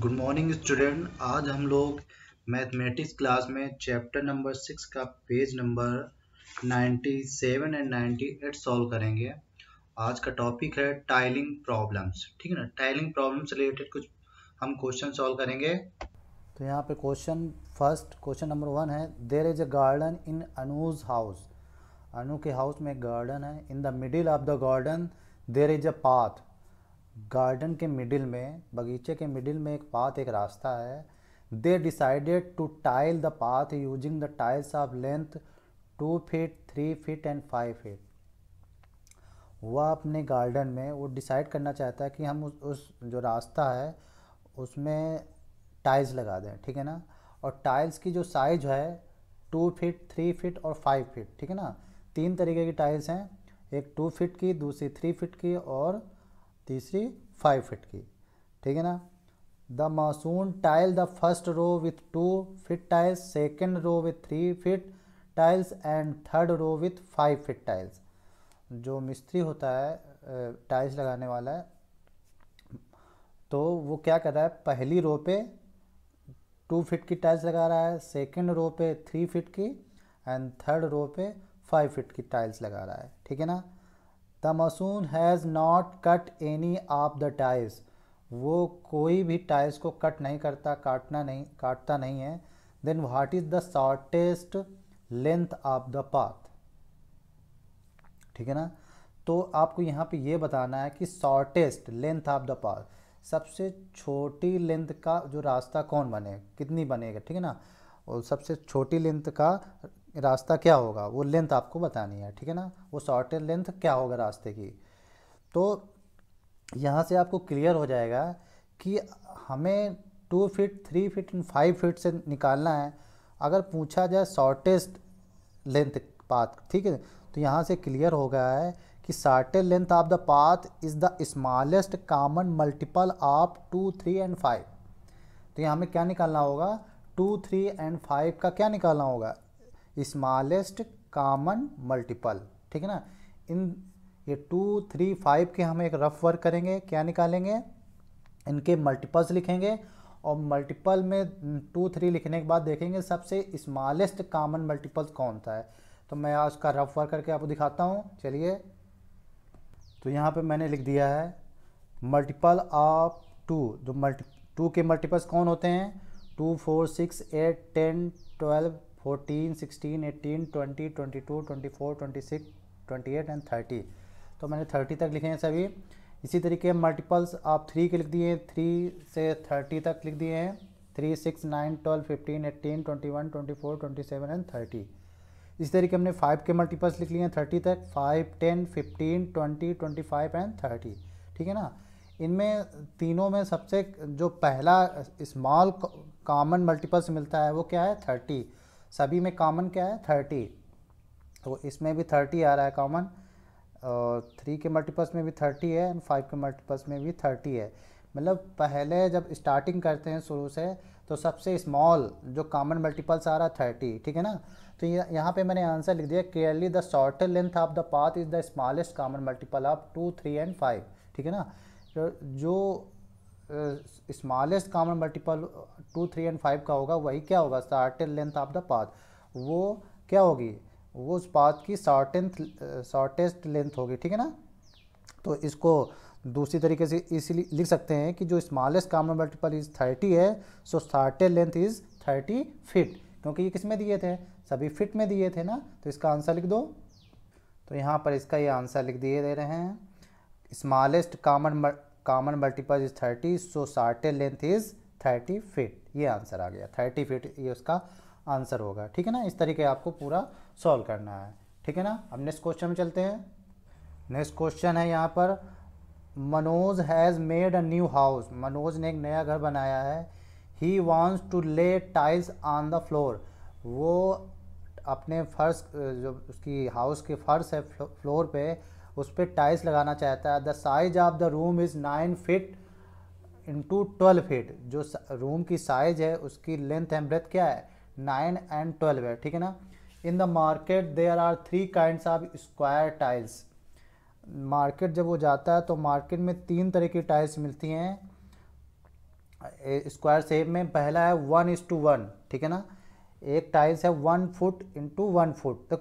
good morning student आज हम लोग मैथमेटिक्स क्लास में चैप्टर नंबर सिक्स का page number ninety seven and ninety eight solve करेंगे आज का टॉपिक है टाइलिंग प्रॉब्लम्स ठीक है ना टाइलिंग प्रॉब्लम से रिलेटेड कुछ हम क्वेश्चन सॉल्व करेंगे तो यहाँ पे question first question number one है there is a garden in Anu's house Anu के हाउस में एक गार्डन है in the middle of the garden there is a path garden के मिडिल में बगीचे के मिडिल में एक पाथ एक रास्ता है they decided to tile the path using the tiles of length two feet three feet and five feet वह अपने गार्डन में वो डिसाइड करना चाहता है कि हम उस, उस जो रास्ता है उसमें टाइल्स लगा दें ठीक है ना और टाइल्स की जो साइज है टू फीट थ्री फीट और फाइव फीट ठीक है ना तीन तरीके की टाइल्स हैं एक टू फीट की दूसरी थ्री फीट की और तीसरी फाइव फिट की ठीक है ना the mason tile the first row with two feet tiles second row with three feet tiles and third row with five feet tiles जो मिस्त्री होता है टाइल्स लगाने वाला है तो वो क्या कर रहा है पहली रो पे टू फिट की टाइल्स लगा रहा है सेकेंड रो पे थ्री फिट की एंड थर्ड रो पे फाइव फिट की टाइल्स लगा रहा है ठीक है ना the mason has not cut any of the tiles वो कोई भी टाइज को कट नहीं करता काटना नहीं काटता नहीं है then what is the shortest length of the path ठीक है ना तो आपको यहाँ पे ये बताना है कि shortest length of the path सबसे छोटी लेंथ का जो रास्ता कौन बने कितनी बनेगा ठीक है ना और सबसे छोटी लेंथ का रास्ता क्या होगा वो लेंथ आपको बतानी है ठीक है ना वो शॉर्टेड लेंथ क्या होगा रास्ते की तो यहाँ से आपको क्लियर हो जाएगा कि हमें two feet three feet and five feet से निकालना है अगर पूछा जाए शॉर्टेस्ट लेंथ पाथ ठीक है तो यहाँ से क्लियर हो गया है कि shortest length of the path is the smallest common multiple of two three and five तो यहाँ हमें क्या निकालना होगा टू थ्री एंड फाइव का क्या निकालना होगा स्मॉलेस्ट कॉमन मल्टीपल ठीक है ना इन ये टू थ्री फाइव के हम एक रफ वर्क करेंगे क्या निकालेंगे इनके मल्टीपल्स लिखेंगे और मल्टीपल में टू थ्री लिखने के बाद देखेंगे सबसे स्मॉलेस्ट कॉमन मल्टीपल कौन सा है तो मैं आज उसका रफ वर्क करके आपको दिखाता हूँ चलिए तो यहाँ पे मैंने लिख दिया है मल्टीपल ऑफ टू जो मल्टी टू के मल्टीपल्स कौन होते हैं two four six eight ten twelve fourteen sixteen eighteen twenty twenty two twenty four twenty six twenty eight and thirty तो मैंने थर्टी तक लिखे हैं सभी इसी तरीके मल्टीपल्स आप थ्री के लिख दिए हैं थ्री से थर्टी तक लिख दिए हैं three six nine twelve fifteen eighteen twenty one twenty four twenty seven and thirty इसी तरीके हमने फाइव के मल्टीपल्स लिख लिए हैं थर्टी तक five ten fifteen twenty twenty five and thirty ठीक है ना इनमें तीनों में सबसे जो पहला स्मॉल कॉमन मल्टीपल्स मिलता है वो क्या है थर्टी सभी में कॉमन क्या है थर्टी तो इसमें भी थर्टी आ रहा है कॉमन और थ्री के मल्टीपल्स में भी थर्टी है एंड फाइव के मल्टीपल्स में भी थर्टी है मतलब पहले जब स्टार्टिंग करते हैं शुरू से तो सबसे स्मॉल जो कॉमन मल्टीपल्स आ रहा है थर्टी ठीक है ना तो यहाँ पे मैंने आंसर लिख दिया clearly the shorter length of the path is the smallest common multiple of two three and five ठीक है ना जो smallest common multiple two three and five का होगा वही क्या होगा shortest length of the path वो क्या होगी वो उस पाथ की शॉर्टेंथ शॉर्टेस्ट लेंथ होगी ठीक है ना तो इसको दूसरी तरीके से इसलिए लिख सकते हैं कि जो smallest common multiple is thirty है so shortest length is thirty feet क्योंकि ये किस में दिए थे सभी फिट में दिए थे ना तो इसका आंसर लिख दो तो यहाँ पर इसका ये आंसर लिख दिए दे रहे हैं smallest common common multiple is thirty so shortest length is thirty feet ये आंसर आ गया थर्टी फिट ये उसका आंसर होगा ठीक है ना इस तरीके आपको पूरा सॉल्व करना है ठीक है ना अब नेक्स्ट क्वेश्चन में चलते हैं नेक्स्ट क्वेश्चन है यहाँ पर Manoj has made a new house Manoj ने एक नया घर बनाया है he wants to lay tiles on the floor वो अपने फर्श जो उसकी हाउस के फर्श है फ्लोर पे उस पर टाइल्स लगाना चाहता है the size of the room is nine feet into twelve feet जो रूम की साइज है उसकी लेंथ एंड ब्रेथ क्या है नाइन एंड ट्वेल्व है ठीक है ना in the market there are three kind of square tiles market जब वो जाता है तो मार्केट में तीन तरह की टाइल्स मिलती हैं स्क्वायर शेप में पहला है वन इज टू वन ठीक है ना एक टाइल्स है one foot into one foot तो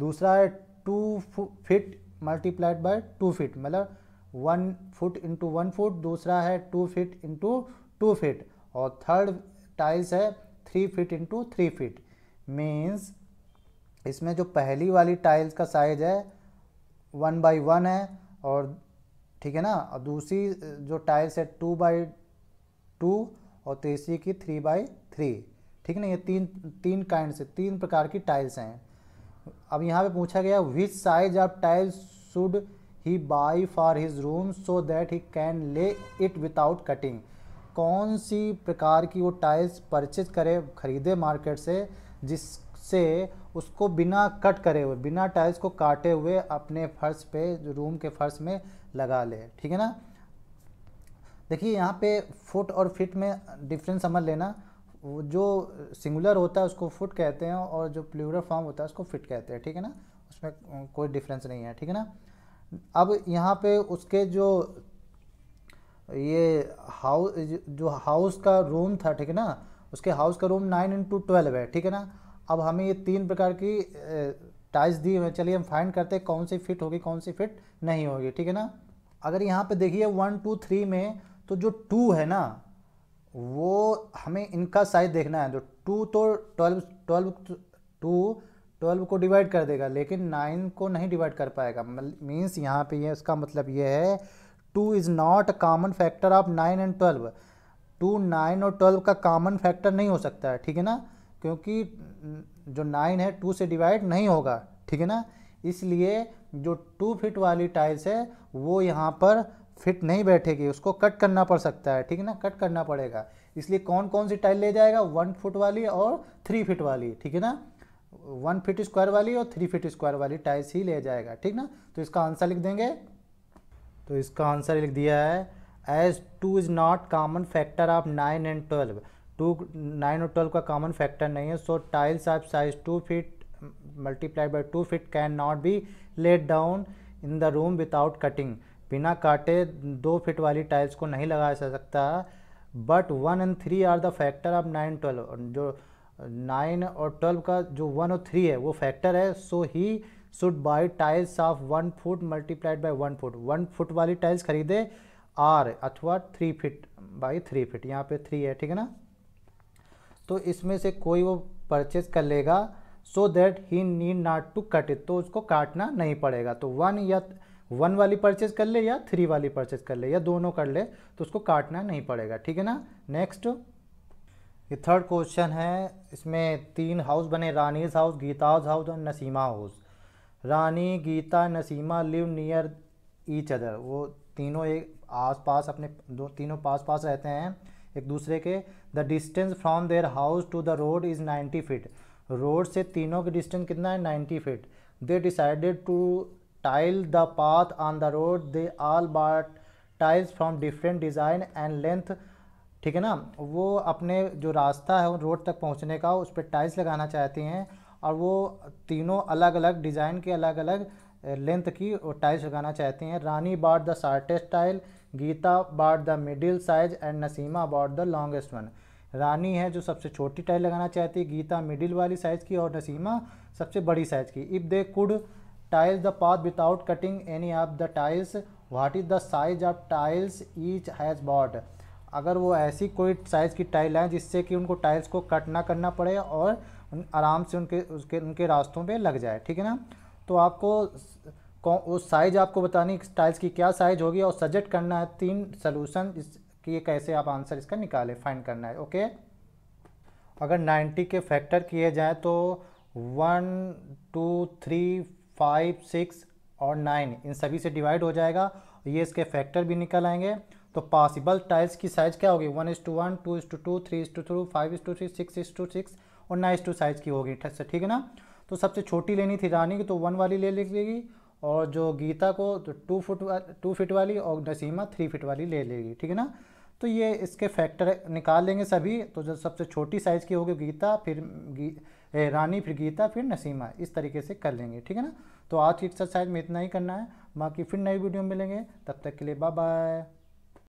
दूसरा है two feet multiplied by two feet मतलब one foot into one foot दूसरा है two feet into two feet और थर्ड टाइल्स है three feet into three feet means इसमें जो पहली वाली टाइल्स का साइज़ है वन बाई वन है और ठीक है ना और दूसरी जो टाइल्स है टू बाई टू और तीसरी की थ्री बाई थ्री ठीक है ना ये तीन तीन काइंड से तीन प्रकार की टाइल्स हैं अब यहाँ पे पूछा गया which size of tiles should he buy for his room so that he can lay it without cutting कौन सी प्रकार की वो टाइल्स परचेज करे खरीदे मार्केट से जिससे उसको बिना कट करे हुए बिना टाइल्स को काटे हुए अपने फर्श पे रूम के फर्श में लगा ले ठीक है ना देखिए यहाँ पे फुट और फिट में डिफरेंस समझ लेना वो जो सिंगुलर होता है उसको फुट कहते हैं और जो प्लूरल फॉर्म होता है उसको फिट कहते हैं ठीक है ना उसमें कोई डिफरेंस नहीं है ठीक है ना अब यहाँ पे उसके जो ये हाउस जो हाउस का रूम था ठीक है ना उसके हाउस का रूम नाइन इंटू ट्वेल्व है ठीक है ना अब हमें ये तीन प्रकार की टाइल्स दी हुई चलिए हम फाइंड करते हैं कौन सी फिट होगी कौन सी फिट नहीं होगी ठीक है ना अगर यहाँ पे देखिए वन टू थ्री में तो जो टू है ना वो हमें इनका साइज देखना है तो टू तो ट्वेल्व ट्वेल्व टू ट्वेल्व को डिवाइड कर देगा लेकिन नाइन को नहीं डिवाइड कर पाएगा मीन्स यहाँ पे ये इसका मतलब ये है two is not a common factor of nine and twelve two nine और ट्वेल्व का कॉमन फैक्टर नहीं हो सकता है ठीक है ना क्योंकि जो नाइन है टू से डिवाइड नहीं होगा ठीक है ना इसलिए जो टू फिट वाली टाइल्स है वो यहाँ पर फिट नहीं बैठेगी उसको कट करना पड़ सकता है ठीक है ना कट करना पड़ेगा इसलिए कौन कौन सी टाइल ले जाएगा वन फुट वाली और थ्री फिट वाली ठीक है ना वन फिट स्क्वायर वाली और थ्री फिट स्क्वायर वाली टाइल्स ही ले जाएगा ठीक ना तो इसका आंसर लिख देंगे तो इसका आंसर लिख दिया है as two is not common factor of nine and twelve two nine और ट्वेल्व का कॉमन फैक्टर नहीं है so tiles of size two feet multiply by two feet can not be laid down in the room without cutting बिना काटे दो fit वाली tiles को नहीं लगाया जा सकता but one and three are the factor of nine twelve जो नाइन और ट्वेल्व का जो वन और थ्री है वो फैक्टर है so he should buy tiles of one foot multiplied by one foot one foot वाली टाइल्स खरीदे आर अथवा three feet by three feet यहाँ पे थ्री है ठीक है ना तो इसमें से कोई वो परचेज कर लेगा so that he need not to cut it तो उसको काटना नहीं पड़ेगा तो वन या वन वाली परचेज कर ले या थ्री वाली परचेज कर ले या दोनों कर ले तो उसको काटना नहीं पड़ेगा ठीक है ना नेक्स्ट ये थर्ड क्वेश्चन है इसमें तीन हाउस बने रानीज हाउस गीताज हाउस और Nasima house Rani Geeta Nasima live near each other वो तीनों एक आस पास अपने दो तीनों पास पास रहते हैं एक दूसरे के the distance from their house to the road is ninety feet road से तीनों के डिस्टेंस कितना है ninety feet they decided to tile the path on the road they all buy tiles from different design and length ठीक है ना वो अपने जो रास्ता है उन रोड तक पहुंचने का उस पर टाइल्स लगाना चाहती हैं और वो तीनों अलग अलग डिज़ाइन के अलग अलग लेंथ की टाइल्स लगाना चाहती हैं रानी बार द शार्टेस्ट टाइल गीता बार the middle size and Nasima बार द लॉन्गेस्ट वन रानी है जो सबसे छोटी टाइल लगाना चाहती है गीता मिडिल वाली साइज़ की और नसीमा सबसे बड़ी साइज़ की if they could tiles the path without cutting any of the tiles what is the size of tiles each has bought अगर वो ऐसी कोई साइज़ की टाइल हैं जिससे कि उनको टाइल्स को कट ना करना पड़े और आराम से उनके उसके उनके रास्तों पे लग जाए ठीक है ना तो आपको उस साइज आपको बतानी टाइल्स की क्या साइज होगी और सजेस्ट करना है तीन सलूशन कि कैसे आप आंसर इसका निकालें फाइंड करना है ओके अगर 90 के फैक्टर किए जाएँ तो one two three five six और नाइन इन सभी से डिवाइड हो जाएगा ये इसके फैक्टर भी निकल आएंगे तो पॉसिबल टाइल्स की साइज़ क्या होगी one is two one two is two two three is two three five is two three six is two six और नाइन इज टू साइज़ की होगी ठीक है ना तो सबसे छोटी लेनी थी रानी की तो वन वाली ले लेगी और जो गीता को तो टू फुट टू फिट वाली और नसीमा थ्री फिट वाली ले लेगी ठीक है ना तो ये इसके फैक्टर निकाल लेंगे सभी तो जो सबसे छोटी साइज़ की होगी गीता फिर गी, रानी फिर गीता फिर नसीमा इस तरीके से कर लेंगे ठीक है ना तो आज की एक्सरसाइज में इतना ही करना है बाकी फिर नई वीडियो में मिलेंगे तब तक के लिए बाय बाय